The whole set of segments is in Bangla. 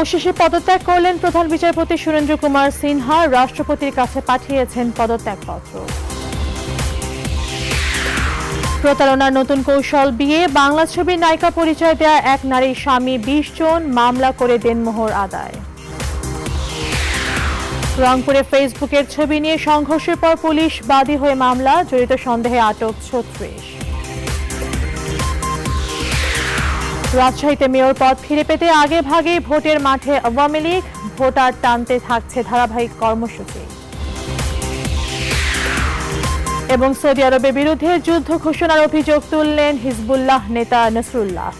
অবশেষে পদত্যাগ করলেন প্রধান বিচারপতি সুরেন্দ্র কুমার সিনহা রাষ্ট্রপতির কাছে পাঠিয়েছেন পদত্যাগপত্র প্রতারণার নতুন কৌশল বিয়ে বাংলা ছবির নায়িকা পরিচয় দেয়া এক নারীর স্বামী বিশ জন মামলা করে দেনমোহর আদায় রংপুরে ফেসবুকের ছবি নিয়ে সংঘর্ষের পর পুলিশ বাদী হয়ে মামলা জড়িত সন্দেহে আটক ছত্রিশ রাজশাহীতে মেয়র পদ ফিরে পেতে আগে ভাগে ভোটের মাঠে আওয়ামী লীগ ভোটার টানতে থাকছে ধারাবাহিক কর্মসূচি এবং সৌদি আরবের বিরুদ্ধে যুদ্ধ ঘোষণার অভিযোগ তুললেন হিজবুল্লাহ নেতা নসরুল্লাহ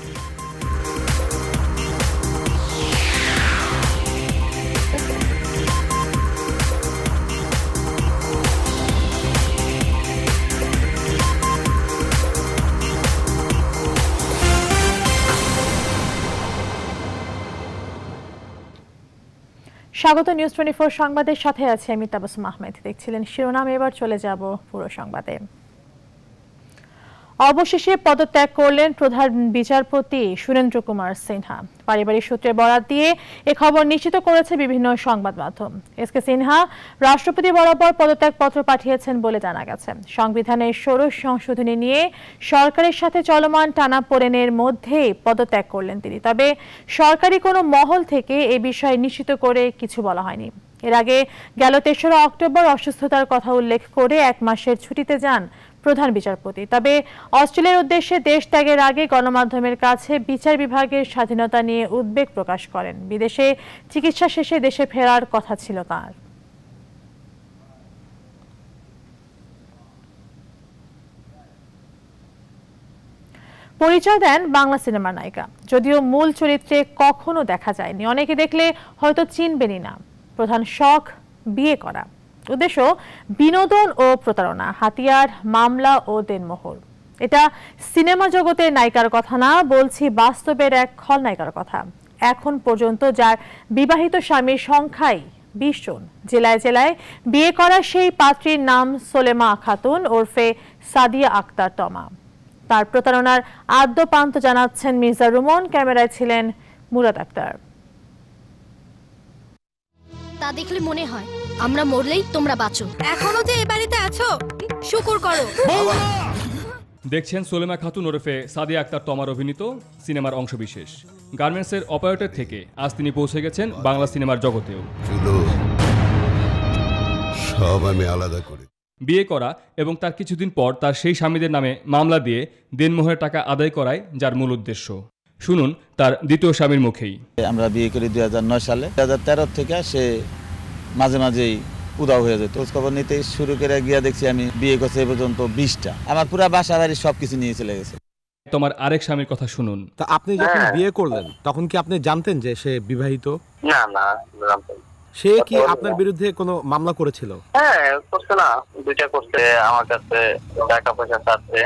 স্বাগত নিউজ টোয়েন্টি ফোর সংবাদের সাথে আছি আমি তাবাসুম আহমেদ দেখছিলেন শিরোনাম এবার চলে যাব পুরো সংবাদে অবশেষে পদত্যাগ করলেন প্রধান বিচারপতি সুরেন্দ্র কুমার সিনহা পারিবারিক সূত্রে বরাত দিয়ে এ খবর নিশ্চিত করেছে বিভিন্ন সংবাদ মাধ্যম এস কে সিনহা রাষ্ট্রপতি বরাবর পদত্যাগ পত্র পাঠিয়েছেন বলে জানা গেছে সংবিধানের ষোড়শ সংশোধনী নিয়ে সরকারের সাথে চলমান টানা পোড়েনের মধ্যে পদত্যাগ করলেন তিনি তবে সরকারি কোনো মহল থেকে এ বিষয়ে নিশ্চিত করে কিছু বলা হয়নি এর আগে গেল তেসরা অক্টোবর অসুস্থতার কথা উল্লেখ করে এক মাসের ছুটিতে যান প্রধান বিচারপতি তবে অস্ট্রেলিয়ার উদ্দেশ্যে দেশ ত্যাগের আগে গণমাধ্যমের কাছে বিচার বিভাগের স্বাধীনতা নিয়ে উদ্বেগ প্রকাশ করেন বিদেশে চিকিৎসা শেষে দেশে ফেরার কথা ছিল তার পরিচয় দেন বাংলা সিনেমার নায়িকা যদিও মূল চরিত্রে কখনো দেখা যায়নি অনেকে দেখলে হয়তো চিনবেনই না প্রধান শখ বিয়ে করা উদ্দেশ্য বিনোদন ও প্রতারণা হাতিয়ার মামলা ও দেনমোহর এটা সিনেমা জগতের নায়িকার কথা না বলছি বাস্তবের এক খলনায়িকার কথা এখন পর্যন্ত যার বিবাহিত স্বামীর সংখ্যাই বিশ জন জেলায় জেলায় বিয়ে করা সেই পাত্রীর নাম সোলেমা খাতুন ওরফে সাদিয়া আক্তার তমা তার প্রতারণার আদ্যপান্ত জানাচ্ছেন মির্জা রুমন ক্যামেরায় ছিলেন মুরাদ আক্তার তা দেখলে মনে হয় আমরা মরলেই তোমরা বাঁচো এখনো যে এ বাড়িতে আছো শুকুর করো দেখছেন সোলেমা খাতুন ওরফে সাদিয়া আক্তার তমার অভিনীত সিনেমার অংশবিশেষ গার্মেন্টসের অপারেটর থেকে আজ তিনি পৌঁছে গেছেন বাংলা সিনেমার জগতেও সব আমি আলাদা করে বিয়ে করা এবং তার কিছুদিন পর তার সেই স্বামীদের নামে মামলা দিয়ে দেনমোহের টাকা আদায় করায় যার মূল উদ্দেশ্য শুনুন তার দ্বিতীয় স্বামীর মুখেই আমরা বিয়ে করি দুই সালে দু থেকে সে মাঝে মাঝেই উদাও হয়ে যেত খবর নিতে শুরু করে গিয়া দেখছি আমি বিয়ে করছে এ পর্যন্ত বিশটা আমার পুরো বাসা বাড়ি সব কিছু নিয়ে চলে গেছে তোমার আরেক স্বামীর কথা শুনুন তা আপনি যখন হ্যাঁ। বিয়ে করলেন তখন কি আপনি জানতেন যে সে বিবাহিত না না সে কি আপনার বিরুদ্ধে কোনো মামলা করেছিল হ্যাঁ করছে না দুইটা করছে আমার কাছে টাকা পয়সা চাচ্ছে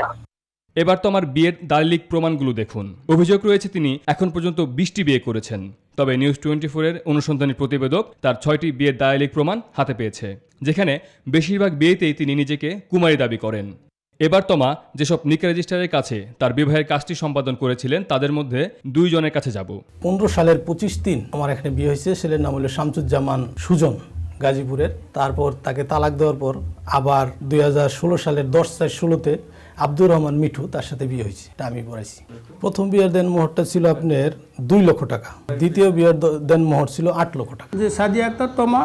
এবার তো আমার বিয়ের দালিলিক প্রমাণগুলো দেখুন অভিযোগ রয়েছে তিনি এখন পর্যন্ত বিশটি বিয়ে করেছেন তবে নিউজ টোয়েন্টি ফোরের অনুসন্ধানী প্রতিবেদক তার ছয়টি বিয়ের দায়ালিক প্রমাণ হাতে পেয়েছে যেখানে বেশিরভাগ বিয়েতেই তিনি নিজেকে কুমারী দাবি করেন এবার তোমা যেসব নিক রেজিস্টারের কাছে তার বিবাহের কাজটি সম্পাদন করেছিলেন তাদের মধ্যে দুইজনের কাছে যাব পনেরো সালের পঁচিশ দিন আমার এখানে বিয়ে হয়েছে ছেলের নাম হলো শামসুজ্জামান সুজন গাজীপুরের তারপর তাকে তালাক দেওয়ার পর আবার দুই সালের দশ চার ষোলোতে আব্দুর রহমান মিঠু তার সাথে বিয়ে হয়েছে এটা আমি বলেছি প্রথম বিয়ের দেন মোহরটা ছিল আপনার দুই লক্ষ টাকা দ্বিতীয় বিয়ের দেন মোহর ছিল আট লক্ষ টাকা যে সাদি আক্তার তোমা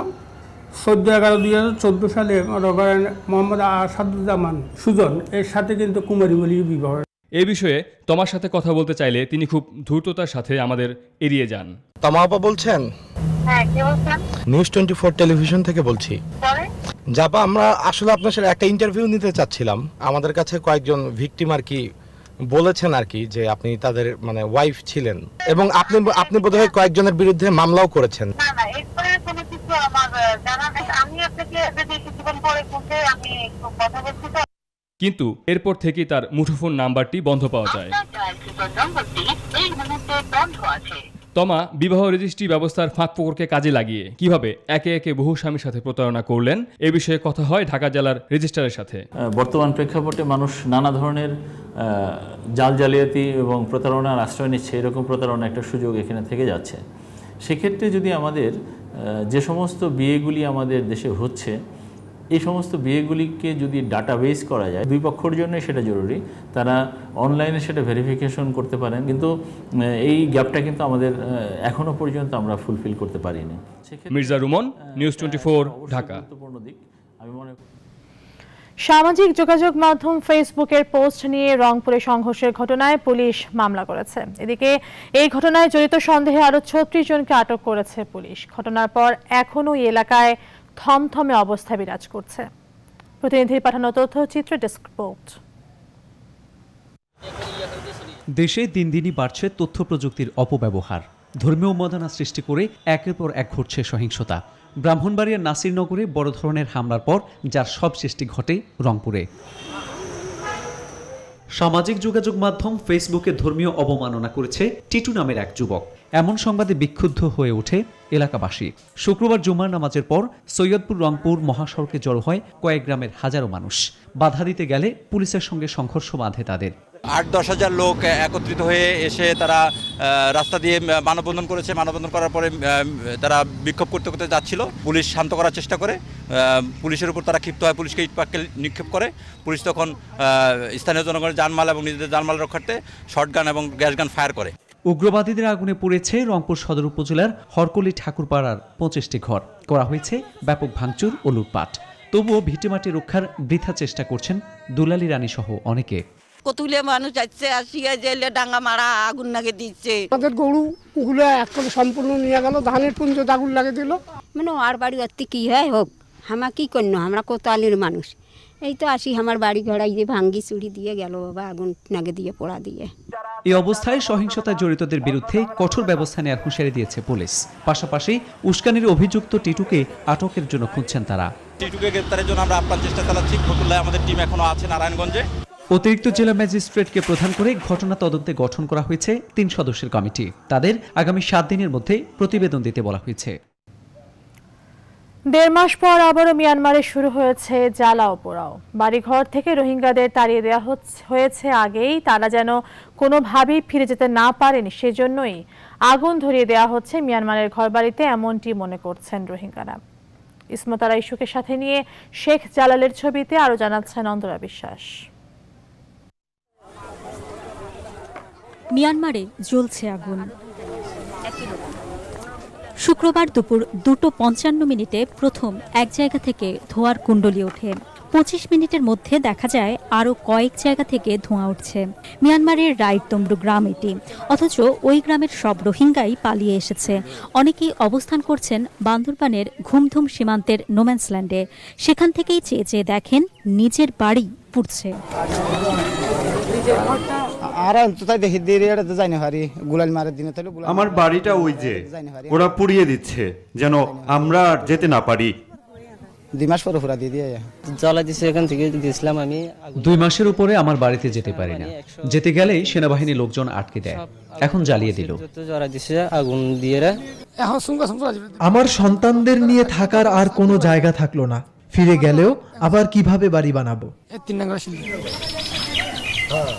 চোদ্দ এগারো দুই হাজার চোদ্দো সালে রবারেন মোহাম্মদ আসাদুজ্জামান সুজন এর সাথে কিন্তু কুমারী মলি বিবাহ এ বিষয়ে তোমার সাথে কথা বলতে চাইলে তিনি খুব দ্রুততার সাথে আমাদের এড়িয়ে যান তোমা আপা হ্যাঁ, বলছেন নিউজ টোয়েন্টি ফোর টেলিভিশন থেকে বলছি জাপা আমরা আসলে আপনার সাথে একটা ইন্টারভিউ নিতে চাচ্ছিলাম আমাদের কাছে কয়েকজন ভিকটিম আর কি বলেছেন আর কি যে আপনি তাদের মানে ওয়াইফ ছিলেন এবং আপনি আপনি বোধহয় কয়েকজনের বিরুদ্ধে মামলাও করেছেন না না কোনো কিছু আমার জানা নেই আমি আপনাকে পরে আমি কথা বলছি তো কিন্তু এরপর থেকেই তার মুঠোফোন নাম্বারটি বন্ধ পাওয়া যায় আপনার এই মুহূর্তে বন্ধ আছে তমা বিবাহ রেজিস্ট্রি ব্যবস্থার ফাঁক পুকুরকে কাজে লাগিয়ে কিভাবে একে একে বহু স্বামীর সাথে প্রতারণা করলেন এ বিষয়ে কথা হয় ঢাকা জেলার রেজিস্ট্রারের সাথে বর্তমান প্রেক্ষাপটে মানুষ নানা ধরনের জাল জালিয়াতি এবং প্রতারণার আশ্রয় নিচ্ছে এরকম প্রতারণা একটা সুযোগ এখানে থেকে যাচ্ছে সেক্ষেত্রে যদি আমাদের যে সমস্ত বিয়েগুলি আমাদের দেশে হচ্ছে এই সমস্ত বিয়েগুলিকে যদি ডাটাবেস করা যায় দুই পক্ষর জন্য সেটা জরুরি তারা অনলাইনে সেটা ভেরিফিকেশন করতে পারেন কিন্তু এই গ্যাপটা কিন্তু আমাদের এখনো পর্যন্ত আমরা ফুলফিল করতে পারিনি Mirza Ruman news twenty four Dhaka সামাজিক যোগাযোগ মাধ্যম ফেসবুকের পোস্ট নিয়ে রংপুরে সংঘর্ষের ঘটনায় পুলিশ মামলা করেছে এদিকে এই ঘটনায় জড়িত সন্দেহে আরো ছত্রিশ জনকে আটক করেছে পুলিশ ঘটনার পর এখনও এলাকায় থমথমে অবস্থা বিরাজ করছে প্রতিনিধি পাঠানো তথ্যচিত্র ডেস্ক রিপোর্ট দেশে দিন দিনই বাড়ছে তথ্য প্রযুক্তির অপব্যবহার ধর্মীয় উন্মাদনা সৃষ্টি করে একের পর এক ঘটছে সহিংসতা ব্রাহ্মণবাড়িয়ার নাসিরনগরে বড় ধরনের হামলার পর যার সব সৃষ্টি ঘটে রংপুরে সামাজিক যোগাযোগ মাধ্যম ফেসবুকে ধর্মীয় অবমাননা করেছে টিটু নামের এক যুবক এমন সংবাদে বিক্ষুব্ধ হয়ে ওঠে এলাকাবাসী শুক্রবার জুমার নামাজের পর সৈয়দপুর রংপুর মহাসড়কে জড়ো হয় কয়েক গ্রামের হাজারো মানুষ বাধা দিতে গেলে পুলিশের সঙ্গে সংঘর্ষ বাঁধে তাদের আট দশ হাজার লোক একত্রিত হয়ে এসে তারা রাস্তা দিয়ে মানববন্ধন করেছে মানববন্ধন করার পরে তারা বিক্ষোভ করতে করতে যাচ্ছিল পুলিশ শান্ত করার চেষ্টা করে পুলিশের উপর তারা ক্ষিপ্ত হয় পুলিশকে ইটপাককে নিক্ষেপ করে পুলিশ তখন স্থানীয় জনগণের জানমাল এবং নিজেদের যানমাল রক্ষার্থে শর্টগান এবং গ্যাস গান ফায়ার করে উগ্রবাদীদের আগুনে পড়েছে রংপুর সদর উপজেলার হরকলি ঠাকুরপাড়ার পঁচিশটি ঘর করা হয়েছে ব্যাপক ভাঙচুর ও লুটপাট তবুও ভিটেমাটি রক্ষার বৃথা চেষ্টা করছেন দুলালী রানী সহ অনেকে কতুলে মানুষ যাচ্ছে আসিয়া জেলে ডাঙ্গা মারা আগুন লাগে দিচ্ছে আমাদের গরু গুলো একদম সম্পূর্ণ নিয়ে গেল ধানের পুঞ্জ আগুন লাগে দিল মানে আর বাড়ি কি হয় হোক হামা কি করলো আমরা কোতালির মানুষ এই তো আসি আমার বাড়ি ঘড়াই যে ভাঙ্গি চুরি দিয়ে গেল বাবা আগুন নাগে দিয়ে পোড়া দিয়ে এই অবস্থায় সহিংসতায় জড়িতদের বিরুদ্ধে কঠোর ব্যবস্থা নেওয়ার হুঁশিয়ারি দিয়েছে পুলিশ পাশাপাশি উস্কানির অভিযুক্ত টিটুকে আটকের জন্য খুঁজছেন তারা টিটুকে গ্রেপ্তারের জন্য আমরা আপ্রাণ চেষ্টা চালাচ্ছি ফতুল্লায় আমাদের টিম এখনো আছে নারায়ণগঞ্জে অতিরিক্ত জেলা ম্যাজিস্ট্রেটকে প্রধান করে ঘটনা তদন্তে গঠন করা হয়েছে তিন সদস্যের কমিটি তাদের আগামী সাত দিনের মধ্যে প্রতিবেদন দিতে বলা হয়েছে দেড় মাস পর আবারও মিয়ানমারে শুরু হয়েছে জ্বালাও পোড়াও বাড়িঘর থেকে রোহিঙ্গাদের তাড়িয়ে দেওয়া হয়েছে আগেই তারা যেন কোনোভাবেই ফিরে যেতে না পারেন সেজন্যই আগুন ধরিয়ে দেওয়া হচ্ছে মিয়ানমারের ঘরবাড়িতে এমনটি মনে করছেন রোহিঙ্গারা ইসমতারা ইস্যুকে সাথে নিয়ে শেখ জালালের ছবিতে আরও জানাচ্ছেন অন্তরা বিশ্বাস মিয়ানমারে জ্বলছে আগুন শুক্রবার দুপুর দুটো পঞ্চান্ন মিনিটে প্রথম এক জায়গা থেকে ধোঁয়ার কুণ্ডলি ওঠে পঁচিশ মিনিটের মধ্যে দেখা যায় আরও কয়েক জায়গা থেকে ধোঁয়া উঠছে মিয়ানমারের রাইতম্রু গ্রাম এটি অথচ ওই গ্রামের সব রোহিঙ্গাই পালিয়ে এসেছে অনেকেই অবস্থান করছেন বান্দরবানের ঘুমধুম সীমান্তের নোম্যান্সল্যান্ডে সেখান থেকেই চেয়ে চেয়ে দেখেন নিজের বাড়ি পুড়ছে আমার বাড়িটা ওই যে ওরা পুড়িয়ে দিচ্ছে যেন আমরা আর যেতে না পারি দুই দিয়ে দুই মাসের উপরে আমার বাড়িতে যেতে পারি না যেতে গেলেই সেনাবাহিনী লোকজন আটকে দেয় এখন জ্বালিয়ে দিল জ্বালা আগুন দিয়ে আমার সন্তানদের নিয়ে থাকার আর কোনো জায়গা থাকলো না ফিরে গেলেও আবার কিভাবে বাড়ি বানাবো হ্যাঁ।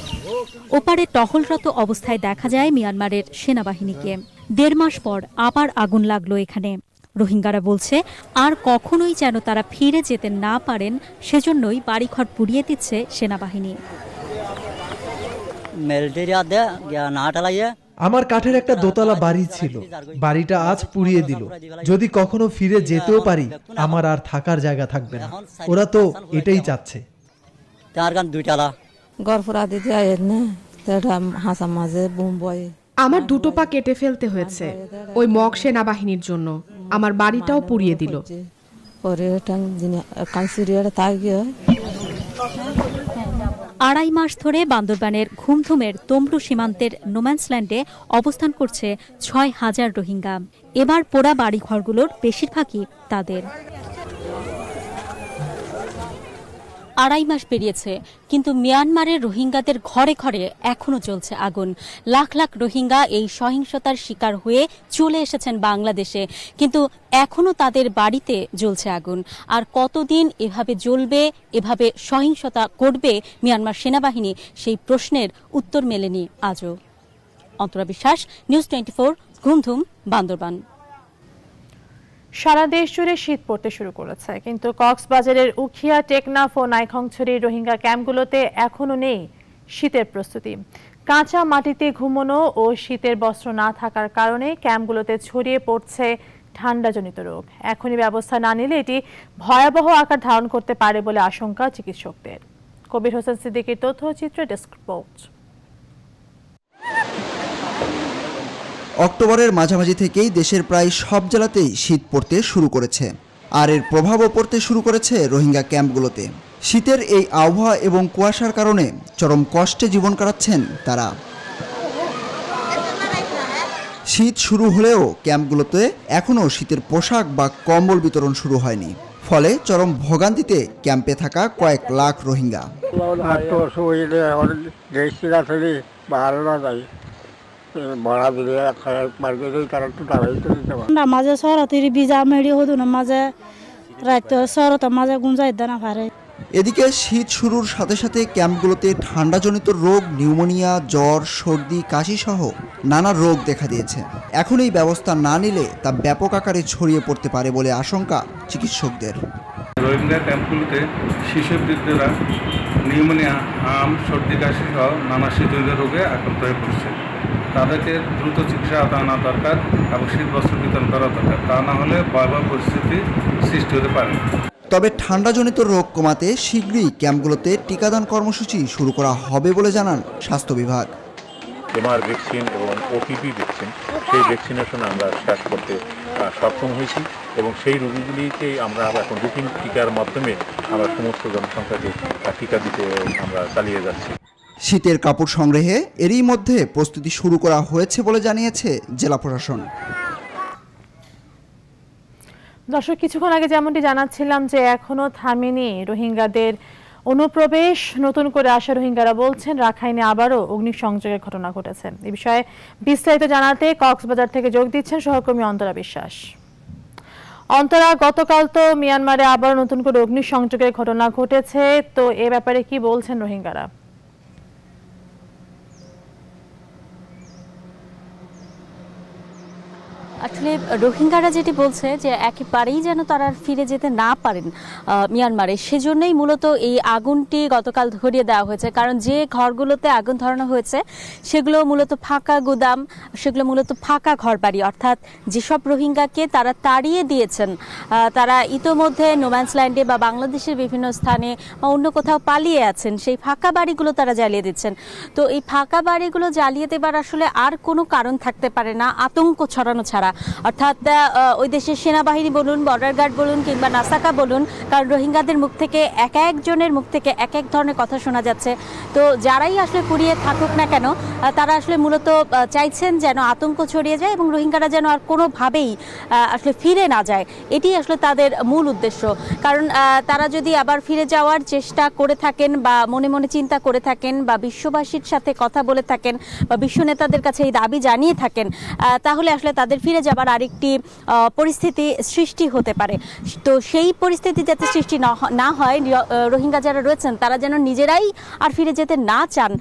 ওপারে টহলরত অবস্থায় দেখা যায় মিয়ানমারের সেনাবাহিনীকে দেড় মাস পর আবার আগুন লাগলো এখানে রোহিঙ্গারা বলছে আর কখনোই যেন তারা ফিরে যেতে না পারেন সেজন্যই বাড়িঘর পুড়িয়ে দিচ্ছে সেনাবাহিনী আমার কাঠের একটা দোতলা বাড়ি ছিল বাড়িটা আজ পুড়িয়ে দিল যদি কখনো ফিরে যেতেও পারি আমার আর থাকার জায়গা থাকবে না ওরা তো এটাই চাচ্ছে তার গান দুইটালা মাঝে আমার দুটো পা কেটে ফেলতে হয়েছে ওই মগ সেনাবাহিনীর জন্য আমার বাড়িটাও পুড়িয়ে দিল আড়াই মাস ধরে বান্দরবানের ঘুমধুমের তমরু সীমান্তের নোম্যান্সল্যান্ডে অবস্থান করছে ছয় হাজার রোহিঙ্গা এবার পোড়া বাড়িঘরগুলোর বেশিরভাগই তাদের আড়াই মাস পেরিয়েছে কিন্তু মিয়ানমারের রোহিঙ্গাদের ঘরে ঘরে এখনও চলছে আগুন লাখ লাখ রোহিঙ্গা এই সহিংসতার শিকার হয়ে চলে এসেছেন বাংলাদেশে কিন্তু এখনও তাদের বাড়িতে জ্বলছে আগুন আর কতদিন এভাবে জ্বলবে এভাবে সহিংসতা করবে মিয়ানমার সেনাবাহিনী সেই প্রশ্নের উত্তর মেলেনি আজও Antara Biswas news twenty four Ghumdhum Bandarban সারা দেশ জুড়ে শীত পড়তে শুরু করেছে কিন্তু কক্সবাজারের উখিয়া টেকনাফ ও নাইখংছড়ির রোহিঙ্গা ক্যাম্পগুলোতে এখনও নেই শীতের প্রস্তুতি কাঁচা মাটিতে ঘুমনো ও শীতের বস্ত্র না থাকার কারণে ক্যাম্পগুলোতে ছড়িয়ে পড়ছে ঠান্ডাজনিত রোগ এখনই ব্যবস্থা না নিলে এটি ভয়াবহ আকার ধারণ করতে পারে বলে আশঙ্কা চিকিৎসকদের কবির হোসেন সিদ্দিকীর তথ্যচিত্র ডেস্ক রিপোর্ট অক্টোবরের মাঝামাঝি থেকেই দেশের প্রায় সব জেলাতেই শীত পড়তে শুরু করেছে আর এর প্রভাবও পড়তে শুরু করেছে রোহিঙ্গা ক্যাম্পগুলোতে শীতের এই আবহাওয়া এবং কুয়াশার কারণে চরম কষ্টে জীবন কাটাচ্ছেন তারা শীত শুরু হলেও ক্যাম্পগুলোতে এখনও শীতের পোশাক বা কম্বল বিতরণ শুরু হয়নি ফলে চরম ভোগান্তিতে ক্যাম্পে থাকা কয়েক লাখ রোহিঙ্গা না মাঝে শহরতের বিজা মেড়ি হতো না মাঝে মাঝে গুঞ্জাই না পারে এদিকে শীত শুরুর সাথে সাথে ক্যাম্পগুলোতে ঠান্ডাজনিত রোগ নিউমোনিয়া জ্বর সর্দি কাশি সহ নানা রোগ দেখা দিয়েছে এখন এই ব্যবস্থা না নিলে তা ব্যাপক আকারে ছড়িয়ে পড়তে পারে বলে আশঙ্কা চিকিৎসকদের রোহিঙ্গা ক্যাম্পগুলোতে শিশু বৃদ্ধরা নিউমোনিয়া আম সর্দি কাশি সহ নানা শীতজনিত রোগে আক্রান্ত হয়ে পড়ছে তাদেরকে দ্রুত চিকিৎসা আনা দরকার এবং শীত বস্ত্র বিতরণ করা দরকার তা না হলে ভয়াবহ পরিস্থিতি সৃষ্টি হতে পারে তবে ঠান্ডাজনিত রোগ কমাতে শীঘ্রই ক্যাম্পগুলোতে টিকাদান কর্মসূচি শুরু করা হবে বলে জানান স্বাস্থ্য বিভাগ এমআর ভ্যাকসিন এবং ওটিপি ভ্যাকসিন সেই ভ্যাকসিনেশন আমরা শেষ করতে সক্ষম হয়েছি এবং সেই রোগীগুলিকে আমরা এখন রুটিন টিকার মাধ্যমে আমরা সমস্ত জনসংখ্যাকে টিকা দিতে আমরা চালিয়ে যাচ্ছি শীতের কাপড় সংগ্রহে এরই মধ্যে প্রস্তুতি শুরু করা হয়েছে বলে জানিয়েছে জেলা প্রশাসন দর্শক কিছুক্ষণ আগে যেমনটি জানাচ্ছিলাম যে এখনও থামেনি রোহিঙ্গাদের অনুপ্রবেশ নতুন করে আসা রোহিঙ্গারা বলছেন রাখাইনে আবারও অগ্নিসংযোগের ঘটনা ঘটেছে এ বিষয়ে বিস্তারিত জানাতে কক্সবাজার থেকে যোগ দিচ্ছেন সহকর্মী অন্তরা বিশ্বাস অন্তরা গতকাল তো মিয়ানমারে আবার নতুন করে অগ্নিসংযোগের ঘটনা ঘটেছে তো এ ব্যাপারে কি বলছেন রোহিঙ্গারা আসলে রোহিঙ্গারা যেটি বলছে যে একেবারেই যেন তারা ফিরে যেতে না পারেন মিয়ানমারে সেজন্যই মূলত এই আগুনটি গতকাল ধরিয়ে দেওয়া হয়েছে কারণ যে ঘরগুলোতে আগুন ধরানো হয়েছে সেগুলো মূলত ফাঁকা গুদাম সেগুলো মূলত ফাঁকা ঘর বাড়ি অর্থাৎ যেসব রোহিঙ্গাকে তারা তাড়িয়ে দিয়েছেন তারা ইতোমধ্যে নোম্যান্স ল্যান্ডে বা বাংলাদেশের বিভিন্ন স্থানে বা অন্য কোথাও পালিয়ে আছেন সেই ফাঁকা বাড়িগুলো তারা জ্বালিয়ে দিচ্ছেন তো এই ফাঁকা বাড়িগুলো জ্বালিয়ে দেবার আসলে আর কোনো কারণ থাকতে পারে না আতঙ্ক ছড়ানো ছাড়া অর্থাৎ ওই দেশের সেনাবাহিনী বলুন বর্ডার গার্ড বলুন কিংবা নাসাকা বলুন কারণ রোহিঙ্গাদের মুখ থেকে এক একজনের মুখ থেকে এক এক ধরনের কথা শোনা যাচ্ছে তো যারাই আসলে কুড়িয়ে থাকুক না কেন তারা আসলে মূলত চাইছেন যেন আতঙ্ক ছড়িয়ে যায় এবং রোহিঙ্গারা যেন আর কোনোভাবেই আসলে ফিরে না যায় এটি আসলে তাদের মূল উদ্দেশ্য কারণ তারা যদি আবার ফিরে যাওয়ার চেষ্টা করে থাকেন বা মনে মনে চিন্তা করে থাকেন বা বিশ্ববাসীর সাথে কথা বলে থাকেন বা বিশ্ব নেতাদের কাছে এই দাবি জানিয়ে থাকেন তাহলে আসলে তাদের ফিরে যাবার আরেকটি পরিস্থিতি সৃষ্টি হতে পারে তো সেই পরিস্থিতি যাতে সৃষ্টি না হয় রোহিঙ্গা যারা রয়েছেন তারা যেন নিজেরাই আর ফিরে যেতে না চান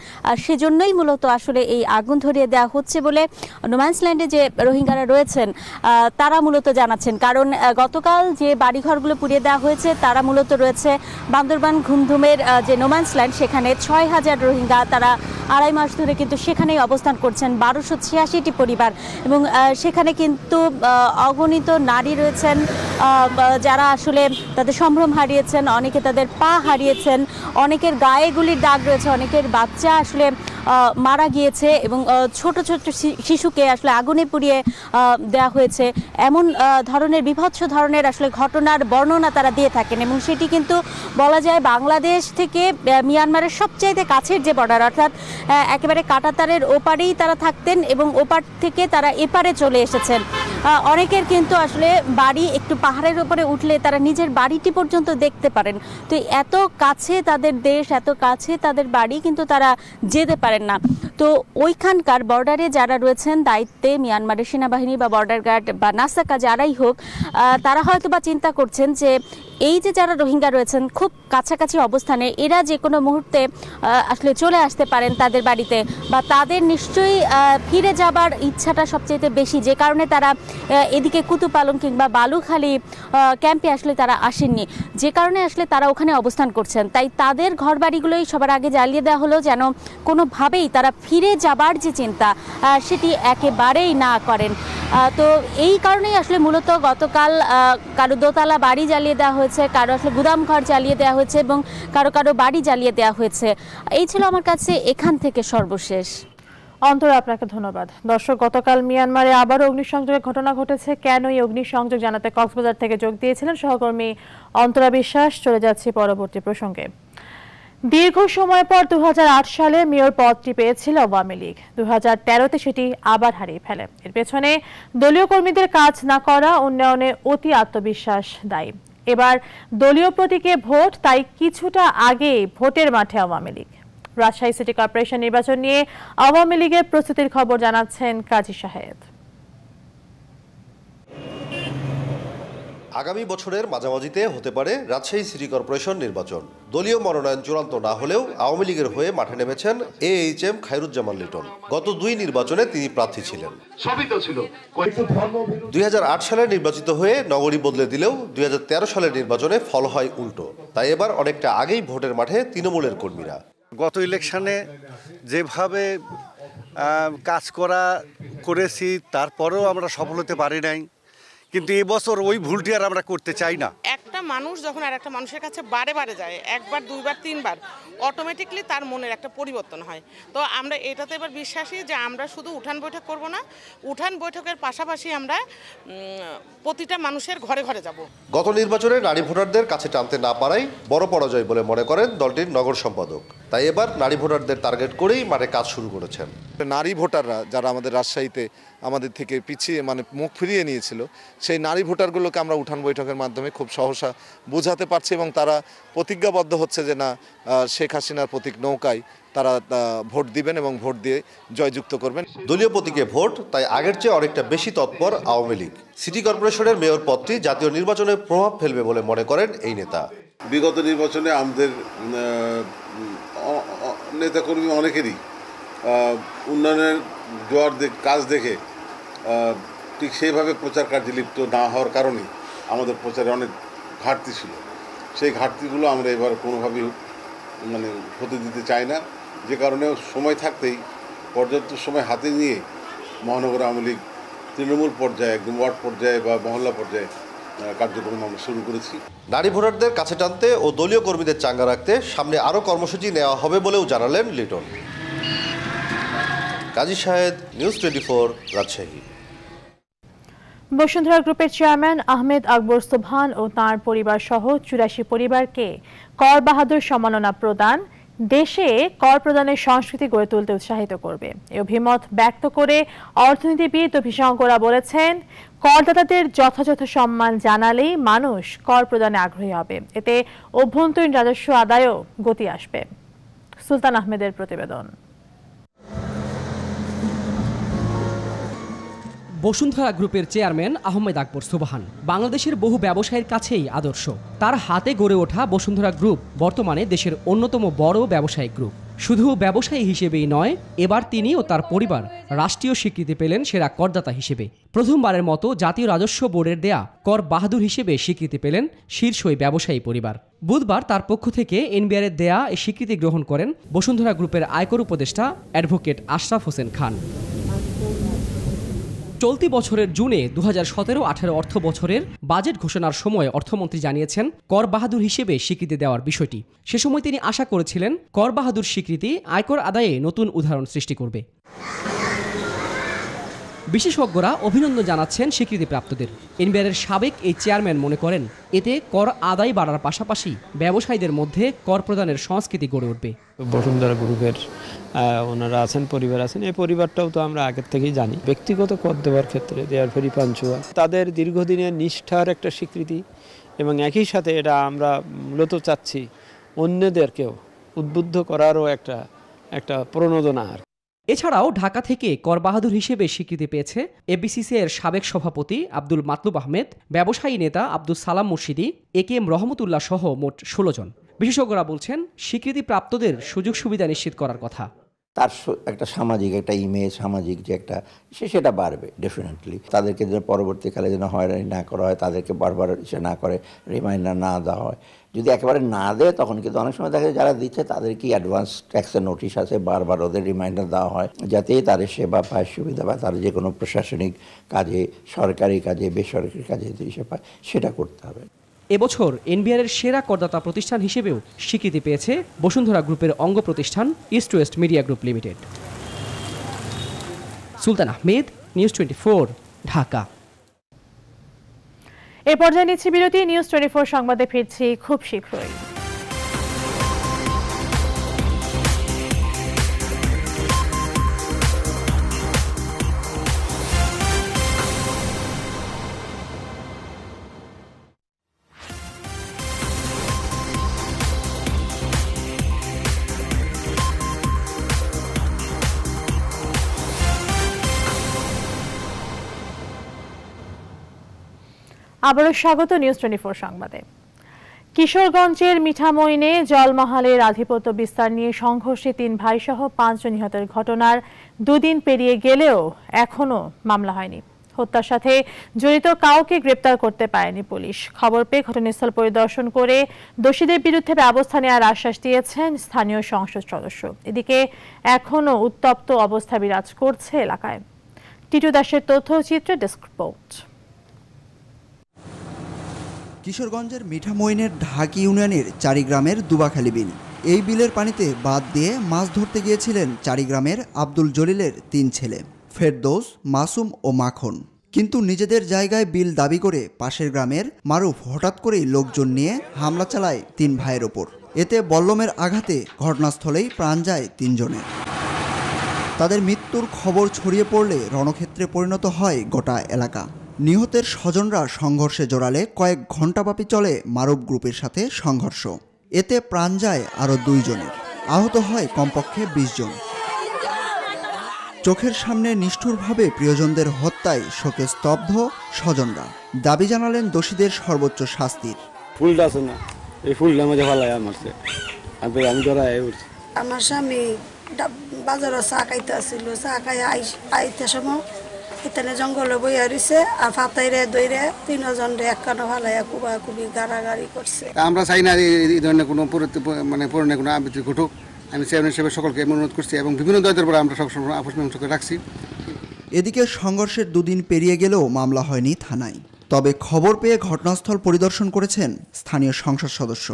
সেজন্যই মূলত আসলে এই আগুন ধরিয়ে দেওয়া হচ্ছে বলে নোম্যান্সল্যান্ডে যে রোহিঙ্গারা রয়েছেন তারা মূলত জানাচ্ছেন কারণ গতকাল যে বাড়িঘরগুলো পুড়িয়ে দেওয়া হয়েছে তারা মূলত রয়েছে বান্দরবান ঘুমধুমের যে নোম্যান্সল্যান্ড সেখানে ছয় হাজার রোহিঙ্গা তারা আড়াই মাস ধরে কিন্তু সেখানেই অবস্থান করছেন বারোশো ছিয়াশিটি পরিবার এবং সেখানে কিন্তু কিন্তু অগণিত নারী রয়েছেন যারা আসলে তাদের সম্ভ্রম হারিয়েছেন অনেকে তাদের পা হারিয়েছেন অনেকের গায়ে গুলির দাগ রয়েছে অনেকের বাচ্চা আসলে মারা গিয়েছে এবং ছোট ছোট শিশুকে আসলে আগুনে পুড়িয়ে দেয়া হয়েছে এমন ধরনের বিভৎস ধরনের আসলে ঘটনার বর্ণনা তারা দিয়ে থাকেন এবং সেটি কিন্তু বলা যায় বাংলাদেশ থেকে মিয়ানমারের সবচাইতে কাছের যে বর্ডার অর্থাৎ একেবারে কাটাতারের ওপারেই তারা থাকতেন এবং ওপার থেকে তারা এপারে চলে এসেছেন অনেকের কিন্তু আসলে বাড়ি একটু পাহাড়ের উপরে উঠলে তারা নিজের বাড়িটি পর্যন্ত দেখতে পারেন তো এত কাছে তাদের দেশ এত কাছে তাদের বাড়ি কিন্তু তারা যেতে পারে পারেন না তো ওইখানকার বর্ডারে যারা রয়েছেন দায়িত্বে মিয়ানমারের সেনাবাহিনী বা বর্ডার গার্ড বা নাসাকা যারাই হোক তারা হয়তো বা চিন্তা করছেন যে এই যে যারা রোহিঙ্গা রয়েছেন খুব কাছাকাছি অবস্থানে এরা যে কোনো মুহূর্তে আসলে চলে আসতে পারেন তাদের বাড়িতে বা তাদের নিশ্চয়ই ফিরে যাবার ইচ্ছাটা সবচেয়ে বেশি যে কারণে তারা এদিকে কুতুপালং কিংবা বালুখালি ক্যাম্পে আসলে তারা আসেননি যে কারণে আসলে তারা ওখানে অবস্থান করছেন তাই তাদের ঘর বাড়িগুলোই সবার আগে জ্বালিয়ে দেওয়া হলো যেন কোনোভাবেই তারা ফিরে যাবার যে চিন্তা সেটি একেবারেই না করেন তো এই কারণেই আসলে মূলত গতকাল কারো দোতলা বাড়ি জ্বালিয়ে দেওয়া হয়েছে হয়েছে কারো আসলে গুদামঘর জ্বালিয়ে দেওয়া হয়েছে এবং কারো কারো বাড়ি জ্বালিয়ে দেওয়া হয়েছে এই ছিল আমার কাছে এখান থেকে সর্বশেষ অন্তর আপনাকে ধন্যবাদ দর্শক গতকাল মিয়ানমারে আবারও অগ্নিসংযোগের ঘটনা ঘটেছে কেন এই অগ্নিসংযোগ জানাতে কক্সবাজার থেকে যোগ দিয়েছিলেন সহকর্মী অন্তরা বিশ্বাস চলে যাচ্ছি পরবর্তী প্রসঙ্গে দীর্ঘ সময় পর দু সালে মেয়র পদটি পেয়েছিল আওয়ামী লীগ দু তেরোতে সেটি আবার হারিয়ে ফেলে এর পেছনে দলীয় কর্মীদের কাজ না করা উন্নয়নে অতি আত্মবিশ্বাস দায়ী এবার দলীয় প্রতীকে ভোট তাই কিছুটা আগে ভোটের মাঠে আওয়ামী লীগ রাজশাহী সিটি কর্পোরেশন নির্বাচন নিয়ে আওয়ামী লীগের প্রস্তুতির খবর জানাচ্ছেন কাজী সাহেব আগামী বছরের মাঝামাঝিতে হতে পারে রাজশাহী সিটি কর্পোরেশন নির্বাচন দলীয় মনোনয়ন চূড়ান্ত না হলেও আওয়ামী লীগের হয়ে মাঠে নেমেছেন A H M Khairuzzaman Liton গত দুই নির্বাচনে তিনি প্রার্থী ছিলেন দুই সালে নির্বাচিত হয়ে নগরী বদলে দিলেও দুই সালের নির্বাচনে ফল হয় উল্টো তাই এবার অনেকটা আগেই ভোটের মাঠে তৃণমূলের কর্মীরা গত ইলেকশনে যেভাবে কাজ করা করেছি তারপরেও আমরা সফল হতে পারি নাই কিন্তু এবছর ওই ভুলটি আর আমরা করতে চাই না একটা মানুষ যখন আর একটা মানুষের কাছে বারে বারে যায় একবার দুইবার তিনবার অটোমেটিকলি তার মনের একটা পরিবর্তন হয় তো আমরা এটাতে এবার বিশ্বাসী যে আমরা শুধু উঠান বৈঠক করব না উঠান বৈঠকের পাশাপাশি আমরা প্রতিটা মানুষের ঘরে ঘরে যাব গত নির্বাচনে নারী ভোটারদের কাছে টানতে না পারাই বড় পরাজয় বলে মনে করেন দলটির নগর সম্পাদক তাই এবার নারী ভোটারদের টার্গেট করেই মাঠে কাজ শুরু করেছেন নারী ভোটাররা যারা আমাদের রাজশাহীতে আমাদের থেকে পিছিয়ে মানে মুখ ফিরিয়ে নিয়েছিল সেই নারী ভোটারগুলোকে আমরা উঠান বৈঠকের মাধ্যমে খুব সহসা বোঝাতে পারছি এবং তারা প্রতিজ্ঞাবদ্ধ হচ্ছে যে না শেখ হাসিনার প্রতীক নৌকায় তারা ভোট দিবেন এবং ভোট দিয়ে জয়যুক্ত করবেন দলীয় প্রতীকে ভোট তাই আগের চেয়ে অনেকটা বেশি তৎপর আওয়ামী লীগ সিটি কর্পোরেশনের মেয়র পদটি জাতীয় নির্বাচনে প্রভাব ফেলবে বলে মনে করেন এই নেতা বিগত নির্বাচনে আমাদের নেতাকর্মী অনেকেরই উন্নয়নের জোয়ার কাজ দেখে ঠিক সেইভাবে প্রচার কার্যে লিপ্ত না হওয়ার কারণে আমাদের প্রচারে অনেক ঘাটতি ছিল সেই ঘাটতিগুলো আমরা এবার কোনোভাবেই মানে হতে দিতে চাই না যে কারণে সময় থাকতেই পর্যাপ্ত সময় হাতে নিয়ে মহানগর আওয়ামী লীগ তৃণমূল পর্যায়ে একদম ওয়ার্ড পর্যায়ে বা মহল্লা পর্যায়ে কার্যক্রম আমরা শুরু করেছি নারী ভোটারদের কাছে টানতে ও দলীয় কর্মীদের চাঙ্গা রাখতে সামনে আরও কর্মসূচি নেওয়া হবে বলেও জানালেন লিটন কাজী সাহেদ নিউজ টোয়েন্টি রাজশাহী বসুন্ধরা গ্রুপের চেয়ারম্যান আহমেদ আকবর সোভান ও তাঁর পরিবার সহ চুরাশি পরিবারকে কর বাহাদুর সম্মাননা প্রদান দেশে কর প্রদানের সংস্কৃতি গড়ে তুলতে উৎসাহিত করবে এ অভিমত ব্যক্ত করে অর্থনীতিবিদ অভিশঙ্করা বলেছেন করদাতাদের যথাযথ সম্মান জানালেই মানুষ কর প্রদানে আগ্রহী হবে এতে অভ্যন্তরীণ রাজস্ব আদায়ও গতি আসবে সুলতান আহমেদের প্রতিবেদন বসুন্ধরা গ্রুপের চেয়ারম্যান আহমেদ আকবর সুবাহান বাংলাদেশের বহু ব্যবসায়ীর কাছেই আদর্শ তার হাতে গড়ে ওঠা বসুন্ধরা গ্রুপ বর্তমানে দেশের অন্যতম বড় ব্যবসায়িক গ্রুপ শুধু ব্যবসায়ী হিসেবেই নয় এবার তিনি ও তার পরিবার রাষ্ট্রীয় স্বীকৃতি পেলেন সেরা করদাতা হিসেবে প্রথমবারের মতো জাতীয় রাজস্ব বোর্ডের দেয়া কর বাহাদুর হিসেবে স্বীকৃতি পেলেন শীর্ষই ব্যবসায়ী পরিবার বুধবার তার পক্ষ থেকে এনবিআর এর দেয়া এই স্বীকৃতি গ্রহণ করেন বসুন্ধরা গ্রুপের আয়কর উপদেষ্টা অ্যাডভোকেট আশরাফ হোসেন খান চলতি বছরের জুনে দু হাজার সতেরো আঠারো অর্থ বছরের বাজেট ঘোষণার সময় অর্থমন্ত্রী জানিয়েছেন কর বাহাদুর হিসেবে স্বীকৃতি দেওয়ার বিষয়টি সে সময় তিনি আশা করেছিলেন কর বাহাদুর স্বীকৃতি আয়কর আদায়ে নতুন উদাহরণ সৃষ্টি করবে বিশেষজ্ঞরা অভিনন্দন জানাচ্ছেন স্বীকৃতিপ্রাপ্তদের এনবিআরের সাবেক এই চেয়ারম্যান মনে করেন এতে কর আদায় বাড়ার পাশাপাশি ব্যবসায়ীদের মধ্যে কর প্রদানের সংস্কৃতি গড়ে উঠবে বসুন্ধরা গ্রুপের ওনারা আছেন পরিবার আছেন এই পরিবারটাও তো আমরা আগের থেকেই জানি ব্যক্তিগত কর দেওয়ার ক্ষেত্রে দেয়ার ফেরি পাঞ্চুয়া তাদের দীর্ঘদিনের নিষ্ঠার একটা স্বীকৃতি এবং একই সাথে এটা আমরা মূলত চাচ্ছি অন্যদেরকেও উদ্বুদ্ধ করারও একটা একটা প্রণোদনা আর এছাড়াও ঢাকা থেকে করবাহাদুর হিসেবে স্বীকৃতি পেয়েছে এবিসিসি এর সাবেক সভাপতি আব্দুল মাতলুব আহমেদ ব্যবসায়ী নেতা আব্দুল সালাম মুর্শিদি এ কে এম রহমতুল্লাহ সহ মোট ষোলো জন বিশেষজ্ঞরা বলছেন স্বীকৃতিপ্রাপ্তদের সুযোগ সুবিধা নিশ্চিত করার কথা তার একটা সামাজিক একটা ইমেজ সামাজিক যে একটা সে সেটা বাড়বে ডেফিনেটলি তাদেরকে যেন পরবর্তীকালে যেন হয়রানি না করা হয় তাদেরকে বারবার সে না করে রিমাইন্ডার না দেওয়া হয় যদি একেবারে না দেয় তখন কিন্তু অনেক সময় দেখা যায় যারা দিচ্ছে তাদের কি অ্যাডভান্স ট্যাক্সের নোটিশ আছে বারবার ওদের রিমাইন্ডার দেওয়া হয় যাতে তাদের সেবা পায় সুবিধা পায় তারা যে কোনো প্রশাসনিক কাজে সরকারি কাজে বেসরকারি কাজে সে পায় সেটা করতে হবে এবছর এর সেরা করদাতা প্রতিষ্ঠান হিসেবেও স্বীকৃতি পেয়েছে বসুন্ধরা গ্রুপের অঙ্গ প্রতিষ্ঠান east west media group limited Sultan Ahmed news twenty Dhaka এ পর্যায়ে নিচ্ছি বিরতি নিউজ টোয়েন্টি সংবাদে ফিরছি খুব শীঘ্রই আবারও স্বাগত নিউজ টোয়েন্টি ফোর সংবাদে কিশোরগঞ্জের মিঠামইনে জলমহালের আধিপত্য বিস্তার নিয়ে সংঘর্ষে তিন ভাইসহ পাঁচজন নিহতের ঘটনার দুদিন পেরিয়ে গেলেও এখনও মামলা হয়নি হত্যার সাথে জড়িত কাউকে গ্রেপ্তার করতে পারেনি পুলিশ খবর পেয়ে ঘটনাস্থল পরিদর্শন করে দোষীদের বিরুদ্ধে ব্যবস্থা নেওয়ার আশ্বাস দিয়েছেন স্থানীয় সংসদ সদস্য এদিকে এখনও উত্তপ্ত অবস্থা বিরাজ করছে এলাকায় টিটু দাসের তথ্যচিত্রে ডেস্ক রিপোর্ট কিশোরগঞ্জের মিঠামইনের ঢাকি ইউনিয়নের চারিগ্রামের দুবাখালি বিল এই বিলের পানিতে বাদ দিয়ে মাছ ধরতে গিয়েছিলেন চারিগ্রামের আব্দুল জলিলের তিন ছেলে ফেরদৌস মাসুম ও মাখন কিন্তু নিজেদের জায়গায় বিল দাবি করে পাশের গ্রামের মারুফ হঠাৎ করেই লোকজন নিয়ে হামলা চালায় তিন ভাইয়ের ওপর এতে বল্লমের আঘাতে ঘটনাস্থলেই প্রাণ যায় তিনজনের তাদের মৃত্যুর খবর ছড়িয়ে পড়লে রণক্ষেত্রে পরিণত হয় গোটা এলাকা নিহতের স্বজনরা সংঘর্ষে জড়ালে কয়েক ঘণ্টাব্যাপী চলে মারুব গ্রুপের সাথে সংঘর্ষ এতে প্রাণ যায় আরও দুইজনের আহত হয় কমপক্ষে বিশ জন চোখের সামনে নিষ্ঠুরভাবে প্রিয়জনদের হত্যায় শোকে স্তব্ধ স্বজনরা দাবি জানালেন দোষীদের সর্বোচ্চ শাস্তির ফুলটা আছে না এই ফুলটা মাঝে ফালায় মারছে আমি ধরায় উঠছি আমার স্বামী বাজারে চা খাইতে আসছিল চা খাই আইতে সময় ইতালে জঙ্গলে বইয়া রয়েছে আর ফাতাইরে দইরে তিনজন রে একখানো ফালাইয়া কুবা কুবি গাড়াগাড়ি করছে আমরা চাই না এই ধরনের কোনো মানে পুরনো কোনো আবৃত্তি ঘটুক আমি চেয়ারম্যান হিসেবে সকলকে অনুরোধ করছি এবং বিভিন্ন দলের পরে আমরা সবসময় আপোষ করে রাখছি এদিকে সংঘর্ষের দুদিন পেরিয়ে গেলেও মামলা হয়নি থানায় তবে খবর পেয়ে ঘটনাস্থল পরিদর্শন করেছেন স্থানীয় সংসদ সদস্য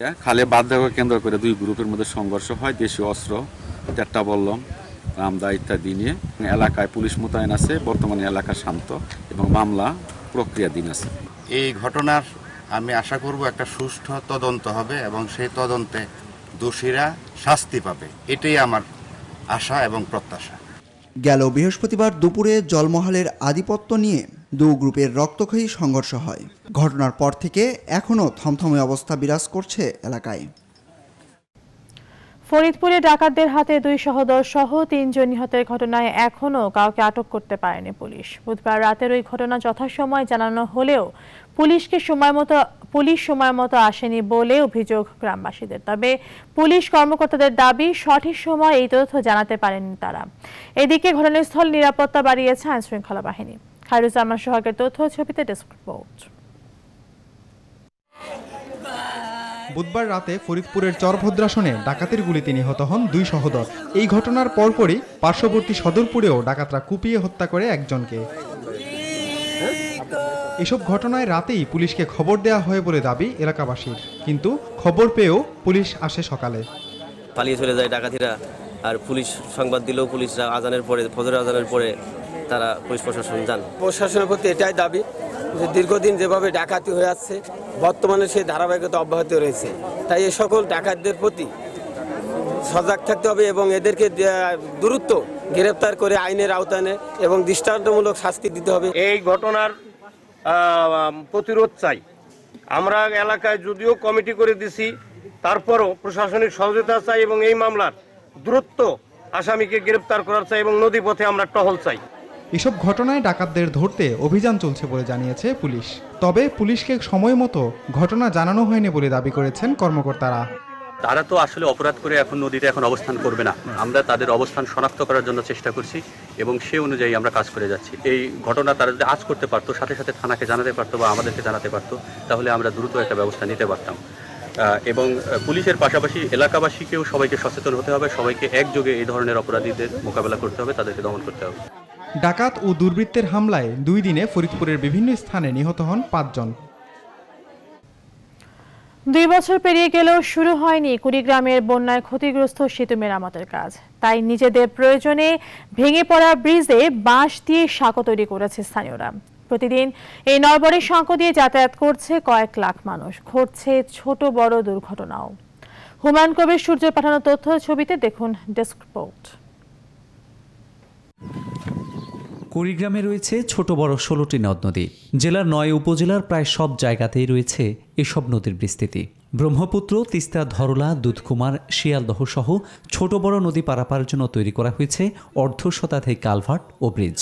হ্যাঁ, খালে বাধ্য কেন্দ্র করে দুই গ্রুপের মধ্যে সংঘর্ষ হয় দেশীয় অস্ত্র চারটা বললম রামদা ইত্যাদি নিয়ে এলাকায় পুলিশ মোতায়েন আছে বর্তমানে এলাকা শান্ত এবং মামলা প্রক্রিয়াধীন আছে এই ঘটনার আমি আশা করব একটা সুষ্ঠু তদন্ত হবে এবং সেই তদন্তে দোষীরা শাস্তি পাবে এটাই আমার আশা এবং প্রত্যাশা গেল বৃহস্পতিবার দুপুরে জলমহালের আধিপত্য নিয়ে দু গ্রুপের রক্তক্ষয়ী সংঘর্ষ হয় ঘটনার পর থেকে এখনও থমথমে অবস্থা বিরাজ করছে এলাকায় ফরিদপুরে ডাকাতদের হাতে দুই সহদর সহ তিনজন নিহতের ঘটনায় এখনও কাউকে আটক করতে পারেনি পুলিশ বুধবার রাতের ওই ঘটনা যথাসময় জানানো হলেও পুলিশকে সময় মতো পুলিশ সময় মতো আসেনি বলে অভিযোগ গ্রামবাসীদের তবে পুলিশ কর্মকর্তাদের দাবি সঠিক সময় এই তথ্য জানাতে পারেনি তারা এদিকে ঘটনাস্থল নিরাপত্তা বাড়িয়েছে আইনশৃঙ্খলা বাহিনী খায়রুজ্জামান সোহাগের তথ্য ছবিতে ডেস্ক বুধবার রাতে ফরিদপুরের চরভদ্রাসনে ডাকাতের গুলিতে নিহত হন দুই সহোদর এই ঘটনার পরপরই পার্শ্ববর্তী সদরপুরেও ডাকাতরা কুপিয়ে হত্যা করে একজনকে এসব ঘটনায় রাতেই পুলিশকে খবর দেয়া হয় বলে দাবি এলাকাবাসীর কিন্তু খবর পেয়েও পুলিশ আসে সকালে পালিয়ে চলে যায় ডাকাতিরা আর পুলিশ সংবাদ দিলেও পুলিশরা আজানের পরে ফজর আজানের পরে তারা পুলিশ প্রশাসন যান প্রশাসনের প্রতি এটাই দাবি যে দীর্ঘদিন যেভাবে ডাকাতি হয়ে আসছে বর্তমানে সেই ধারাবাহিকতা অব্যাহত রয়েছে তাই এ সকল ডাকাতদের প্রতি সজাগ থাকতে হবে এবং এদেরকে দূরত্ব গ্রেপ্তার করে আইনের আওতানে এবং দৃষ্টান্তমূলক শাস্তি দিতে হবে এই ঘটনার প্রতিরোধ চাই আমরা এলাকায় যদিও কমিটি করে দিছি তারপরও প্রশাসনিক সহযোগিতা চাই এবং এই মামলার দূরত্ব আসামিকে গ্রেপ্তার করার চাই এবং নদীপথে আমরা টহল চাই এসব ঘটনায় ডাকাতদের ধরতে অভিযান চলছে বলে জানিয়েছে পুলিশ তবে পুলিশকে সময় মতো ঘটনা জানানো হয়নি বলে দাবি করেছেন কর্মকর্তারা তারা তো আসলে অপরাধ করে এখন নদীতে এখন অবস্থান করবে না আমরা তাদের অবস্থান শনাক্ত করার জন্য চেষ্টা করছি এবং সে অনুযায়ী আমরা কাজ করে যাচ্ছি এই ঘটনা তারা যদি আজ করতে পারতো সাথে সাথে থানাকে জানাতে পারতো বা আমাদেরকে জানাতে পারতো তাহলে আমরা দ্রুত একটা ব্যবস্থা নিতে পারতাম এবং পুলিশের পাশাপাশি এলাকাবাসীকেও সবাইকে সচেতন হতে হবে সবাইকে একযোগে এই ধরনের অপরাধীদের মোকাবেলা করতে হবে তাদেরকে দমন করতে হবে ডাকাত ও দুর্বৃত্তের হামলায় দুই দিনে ফরিদপুরের বিভিন্ন স্থানে নিহত হন পাঁচজন দুই বছর পেরিয়ে গেলেও শুরু হয়নি কুড়িগ্রামের বন্যায় ক্ষতিগ্রস্ত সেতু মেরামতের কাজ তাই নিজেদের প্রয়োজনে ভেঙে পড়া ব্রিজে বাঁশ দিয়ে সাঁকো তৈরি করেছে স্থানীয়রা প্রতিদিন এই নরবরে সাঁকো দিয়ে যাতায়াত করছে কয়েক লাখ মানুষ ঘটছে ছোট বড় দুর্ঘটনাও হুমায়ুন কবির সূর্যের পাঠানো তথ্য ছবিতে দেখুন ডেস্ক রিপোর্ট কুড়িগ্রামে রয়েছে ছোট বড় ষোলোটি নদ নদী জেলার নয় উপজেলার প্রায় সব জায়গাতেই রয়েছে এসব নদীর বিস্তৃতি ব্রহ্মপুত্র তিস্তা ধরলা দুধকুমার শিয়ালদহ সহ ছোট বড় নদী পারাপার জন্য তৈরি করা হয়েছে অর্ধ শতাধিক কালভার্ট ও ব্রিজ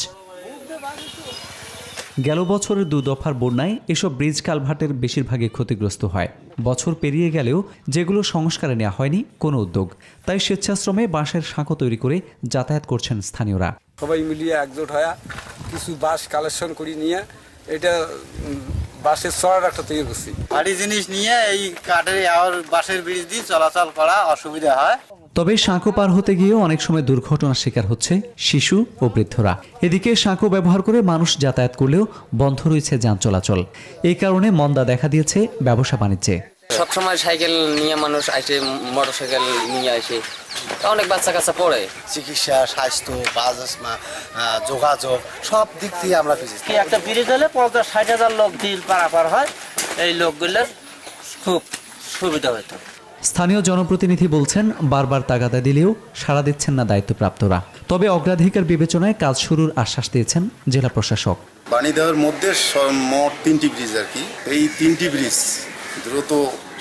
গেল বছরের দু দফার বন্যায় এসব ব্রিজ কালভার্টের বেশিরভাগই ক্ষতিগ্রস্ত হয় বছর পেরিয়ে গেলেও যেগুলো সংস্কারে নেওয়া হয়নি কোনো উদ্যোগ তাই স্বেচ্ছাশ্রমে বাঁশের শাঁখো তৈরি করে যাতায়াত করছেন স্থানীয়রা সবাই মিলিয়ে একজোট হয়ে কিছু বাঁশ কালেকশন করি নিয়ে এটা বাঁশের চড়ার একটা তৈরি করছি ভারী জিনিস নিয়ে এই কাঠের আর বাঁশের ব্রিজ দিয়ে চলাচল করা অসুবিধা হয় তবে সাঁকো পার হতে গিয়েও অনেক সময় দুর্ঘটনার শিকার হচ্ছে শিশু ও বৃদ্ধরা এদিকে সাঁকো ব্যবহার করে মানুষ যাতায়াত করলেও বন্ধ রয়েছে যান চলাচল এই কারণে মন্দা দেখা দিয়েছে ব্যবসা বাণিজ্যে সবসময় সাইকেল নিয়ে মানুষ আসে মোটর সাইকেল নিয়ে আসে অনেক বাচ্চা কাচ্চা পড়ে চিকিৎসা স্বাস্থ্য বাস আসমা যোগাযোগ সব দিক দিয়ে আমরা একটা ব্রিজ হলে পঞ্চাশ ষাট হাজার লোক দিল পারাপার হয় এই লোকগুলোর খুব সুবিধা হতো স্থানীয় জনপ্রতিনিধি বলছেন বারবার তাগাদা দিলেও সাড়া দিচ্ছেন না দায়িত্বপ্রাপ্তরা তবে অগ্রাধিকার বিবেচনায় কাজ শুরুর আশ্বাস দিয়েছেন জেলা প্রশাসক বাণী দেওয়ার মধ্যে মোট তিনটি ব্রিজ আর কি এই তিনটি ব্রিজ দ্রুত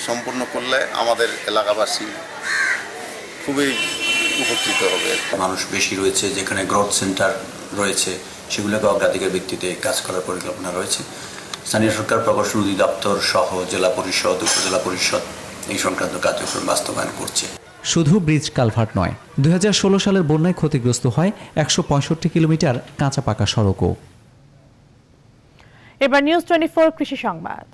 সম্পূর্ণ করলে আমাদের এলাকাবাসী খুবই উপকৃত হবে মানুষ বেশি রয়েছে যেখানে গ্রোথ সেন্টার রয়েছে সেগুলোকে অগ্রাধিকার ভিত্তিতে কাজ করার পরিকল্পনা রয়েছে স্থানীয় সরকার প্রকৌশল অধিদপ্তর সহ জেলা পরিষদ উপজেলা পরিষদ এই সংক্রান্ত কার্যক্রম বাস্তবায়ন করছে শুধু ব্রিজ কালভার্ট নয় দু সালের বন্যায় ক্ষতিগ্রস্ত হয় একশো কিলোমিটার কাঁচা পাকা সড়কও এবার নিউজ টোয়েন্টি কৃষি সংবাদ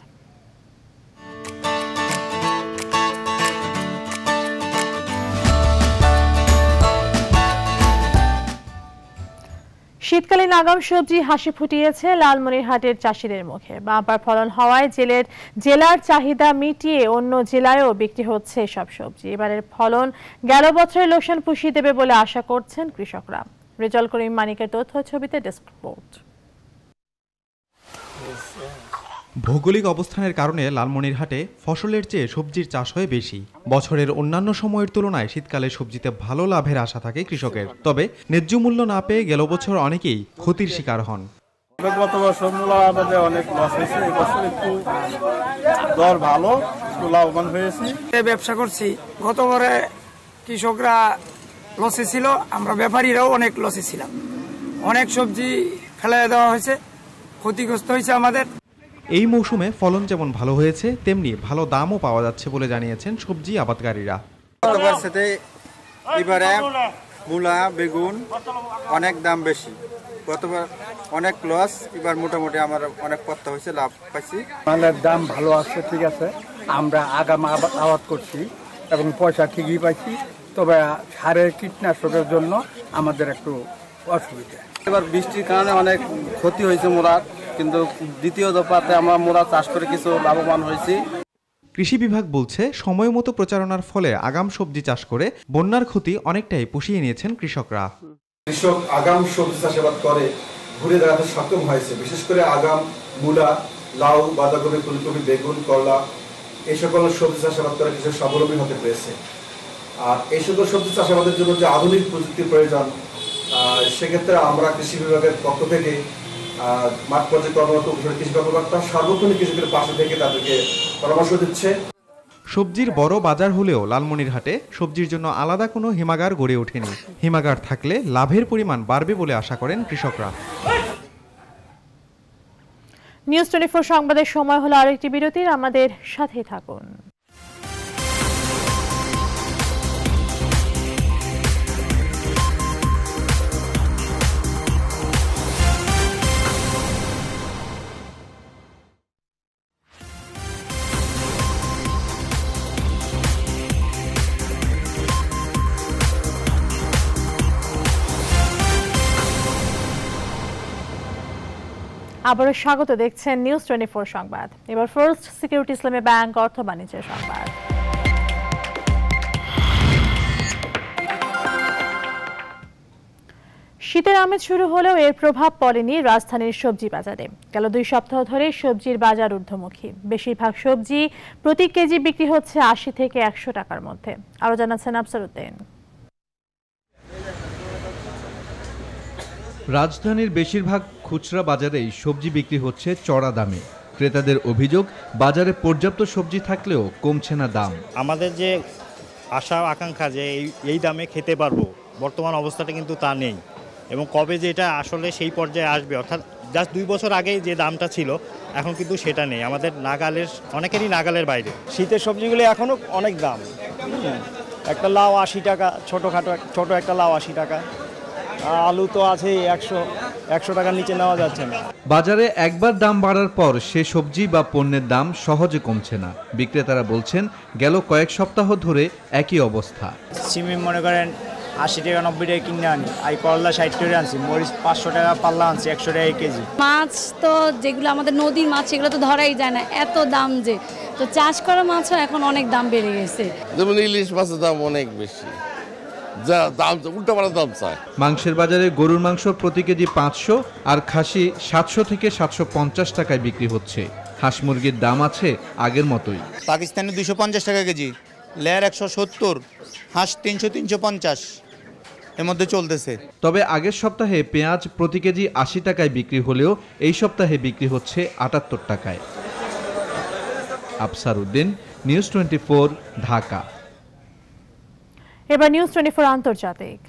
শীতকালীন আগাম সবজি হাসি ফুটিয়েছে লালমনিরহাটের চাষিদের মুখে বাম্পার ফলন হওয়ায় জেলের জেলার চাহিদা মিটিয়ে অন্য জেলায়ও বিক্রি হচ্ছে সব সবজি এবারের ফলন গেল বছরের লোকসান পুষিয়ে দেবে বলে আশা করছেন কৃষকরা রেজল করিম মানিকের তথ্য ছবিতে ডেস্ক রিপোর্ট ভৌগোলিক অবস্থানের কারণে লালমনিরহাটে ফসলের চেয়ে সবজির চাষ হয় বেশি বছরের অন্যান্য সময়ের তুলনায় শীতকালে সবজিতে ভালো লাভের আশা থাকে কৃষকের তবে ন্যায্য মূল্য না পেয়ে গেল বছর অনেকেই ক্ষতির শিকার হন আমাদের অনেক লস হয়েছে একটু দর ভালো লাভবান ব্যবসা করছি গতবারে কৃষকরা লসে ছিল আমরা ব্যাপারীরাও অনেক লসে ছিলাম অনেক সবজি ফেলাই দেওয়া হয়েছে ক্ষতিগ্রস্ত হয়েছে আমাদের এই মৌসুমে ফলন যেমন ভালো হয়েছে তেমনি ভালো দামও পাওয়া যাচ্ছে বলে জানিয়েছেন সবজি আবাদকারীরা এবারে মূলা বেগুন অনেক দাম বেশি গতবার অনেক লস এবার মোটামুটি আমার অনেক পত্তা হয়েছে লাভ পাইছি মালের দাম ভালো আছে ঠিক আছে আমরা আগাম আবাদ করছি এবং পয়সা ঠিকই পাইছি তবে সারের কীটনাশকের জন্য আমাদের একটু অসুবিধা এবার বৃষ্টির কারণে অনেক ক্ষতি হয়েছে মোলার কিন্তু দ্বিতীয় দফাতে আমরা মূলা চাষ করে কিছু লাভবান হয়েছি কৃষি বিভাগ বলছে সময় মতো প্রচারণার ফলে আগাম সবজি চাষ করে বন্যার ক্ষতি অনেকটাই পুষিয়ে নিয়েছেন কৃষকরা কৃষক আগাম সবজি চাষাবাদ করে ঘুরে দাঁড়াতে সক্ষম হয়েছে বিশেষ করে আগাম মূলা লাউ বাঁধাকপি ফুলকপি বেগুন করলা এই সকল সবজি চাষাবাদ করে কৃষক স্বাবলম্বী হতে পেরেছে আর এই সকল সবজি চাষাবাদের জন্য যে আধুনিক প্রযুক্তির প্রয়োজন সেক্ষেত্রে আমরা কৃষি বিভাগের পক্ষ থেকে মাঠ পর্যায়ে কর্মরত কৃষি কর্মকর্তা সার্বক্ষণিক কৃষকের পাশে থেকে তাদেরকে পরামর্শ দিচ্ছে সবজির বড় বাজার হলেও লালমনির হাটে সবজির জন্য আলাদা কোনো হিমাগার গড়ে ওঠেনি হিমাগার থাকলে লাভের পরিমাণ বাড়বে বলে আশা করেন কৃষকরা নিউজ টোয়েন্টি ফোর সংবাদের সময় হলো আরেকটি বিরতির আমাদের সাথে থাকুন আবারও স্বাগত দেখছেন নিউজ টোয়েন্টি সংবাদ এবার ফার্স্ট সিকিউরিটি ইসলামী ব্যাংক অর্থ বাণিজ্যের সংবাদ শীতের আমেজ শুরু হলেও এর প্রভাব পড়েনি রাজধানীর সবজি বাজারে গেল দুই সপ্তাহ ধরে সবজির বাজার ঊর্ধ্বমুখী বেশিরভাগ সবজি প্রতি কেজি বিক্রি হচ্ছে আশি থেকে একশো টাকার মধ্যে আরও জানাচ্ছেন আফসারুদ্দিন রাজধানীর বেশিরভাগ খুচরা বাজারেই সবজি বিক্রি হচ্ছে চড়া দামে ক্রেতাদের অভিযোগ বাজারে পর্যাপ্ত সবজি থাকলেও কমছে না দাম আমাদের যে আশা আকাঙ্ক্ষা যে এই এই দামে খেতে পারবো বর্তমান অবস্থাটা কিন্তু তা নেই এবং কবে যে এটা আসলে সেই পর্যায়ে আসবে অর্থাৎ জাস্ট দুই বছর আগে যে দামটা ছিল এখন কিন্তু সেটা নেই আমাদের নাগালের অনেকেরই নাগালের বাইরে শীতের সবজিগুলো এখনও অনেক দাম একটা লাউ আশি টাকা ছোটোখাটো ছোটো একটা লাউ আশি টাকা আলু তো আছেই একশো একশো টাকার নিচে নেওয়া যাচ্ছে না বাজারে একবার দাম বাড়ার পর সে সবজি বা পণ্যের দাম সহজে কমছে না বিক্রেতারা বলছেন গেল কয়েক সপ্তাহ ধরে একই অবস্থা সিমে মনে করেন আশি টাকা নব্বই টাকা কিনে আনি আই করলা ষাট করে আনছি মরিচ পাঁচশো টাকা পাল্লা আনছি একশো টাকা এক কেজি মাছ তো যেগুলো আমাদের নদীর মাছ সেগুলো তো ধরাই যায় না এত দাম যে তো চাষ করা মাছও এখন অনেক দাম বেড়ে গেছে যেমন ইলিশ মাছের দাম অনেক বেশি যা দাম উল্টোপালা দাম চায় মাংসের বাজারে গরুর মাংস প্রতি কেজি পাঁচশো আর খাসি সাতশো থেকে সাতশো পঞ্চাশ টাকায় বিক্রি হচ্ছে হাঁস মুরগির দাম আছে আগের মতোই পাকিস্তানে দুশো পঞ্চাশ টাকা কেজি লেয়ার একশো সত্তর হাঁস তিনশো তিনশো পঞ্চাশ এর মধ্যে চলতেছে তবে আগের সপ্তাহে পেঁয়াজ প্রতি কেজি আশি টাকায় বিক্রি হলেও এই সপ্তাহে বিক্রি হচ্ছে আটাত্তর টাকায় আফসার উদ্দিন নিউজ টোয়েন্টি ঢাকা এবার নিউজ টোয়েন্টি ফোর আন্তর্জাতিক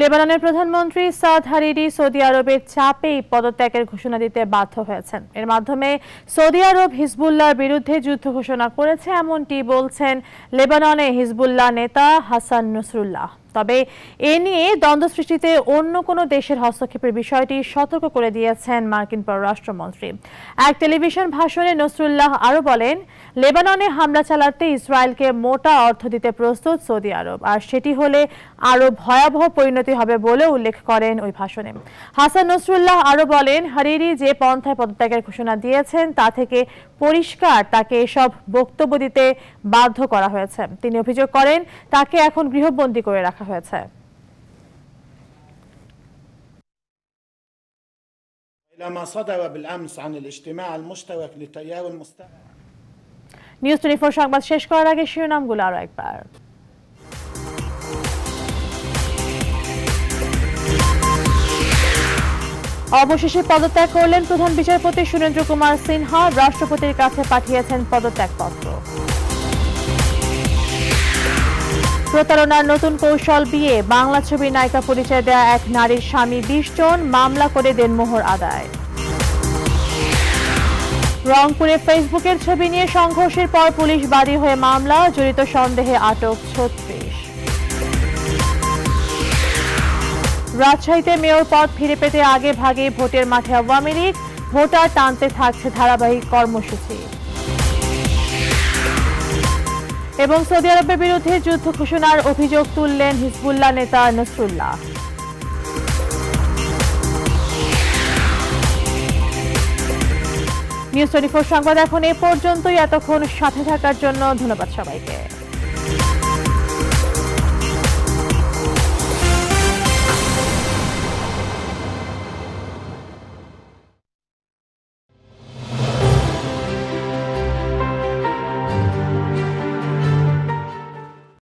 লেবাননের প্রধানমন্ত্রী সাদ হারিরি সৌদি আরবের চাপেই পদত্যাগের ঘোষণা দিতে বাধ্য হয়েছেন এর মাধ্যমে সৌদি আরব হিজবুল্লার বিরুদ্ধে যুদ্ধ ঘোষণা করেছে এমনটি বলছেন লেবাননে হিজবুল্লাহ নেতা হাসান নসরুল্লাহ তবে এ নিয়ে দ্বন্দ্ব সৃষ্টিতে অন্য কোনো দেশের হস্তক্ষেপের বিষয়টি সতর্ক করে দিয়েছেন মার্কিন পররাষ্ট্রমন্ত্রী এক টেলিভিশন ভাষণে নসরুল্লাহ আরও বলেন লেবাননে হামলা চালাতে ইসরায়েলকে মোটা অর্থ দিতে প্রস্তুত সৌদি আরব আর সেটি হলে আরও ভয়াবহ পরিণতি হবে বলে উল্লেখ করেন ওই ভাষণে হাসান নসরুল্লাহ আরও বলেন হারিরি যে পন্থায় পদত্যাগের ঘোষণা দিয়েছেন তা থেকে পরিষ্কার তাকে এসব বক্তব্য দিতে বাধ্য করা হয়েছে তিনি অভিযোগ করেন তাকে এখন গৃহবন্দী করে রাখা হয়েছে নিউজ টোয়েন্টি ফোর সংবাদ শেষ করার আগে শিরোনামগুলো আরো একবার অবশেষে পদত্যাগ করলেন প্রধান বিচারপতি সুরেন্দ্র কুমার সিনহা রাষ্ট্রপতির কাছে পাঠিয়েছেন পদত্যাগপত্র প্রতারণার নতুন কৌশল বিয়ে বাংলা ছবি নায়িকা পরিচয় দেয়া এক নারীর স্বামী বিশ জন মামলা করে দেনমোহর আদায় রংপুরে ফেসবুকের ছবি নিয়ে সংঘর্ষের পর পুলিশ বাদী হয়ে মামলা জড়িত সন্দেহে আটক ছত্রিশ রাজশাহীতে মেয়র পদ ফিরে পেতে আগে ভাগে ভোটের মাঠে আওয়ামী লীগ ভোটার টানতে থাকছে ধারাবাহিক কর্মসূচি এবং সৌদি আরবের বিরুদ্ধে যুদ্ধ ঘোষণার অভিযোগ তুললেন হিজবুল্লাহ নেতা নসরুল্লাহ নিউজ টোয়েন্টি ফোর সংবাদ এখন এ পর্যন্তই এতক্ষণ সাথে থাকার জন্য ধন্যবাদ সবাইকে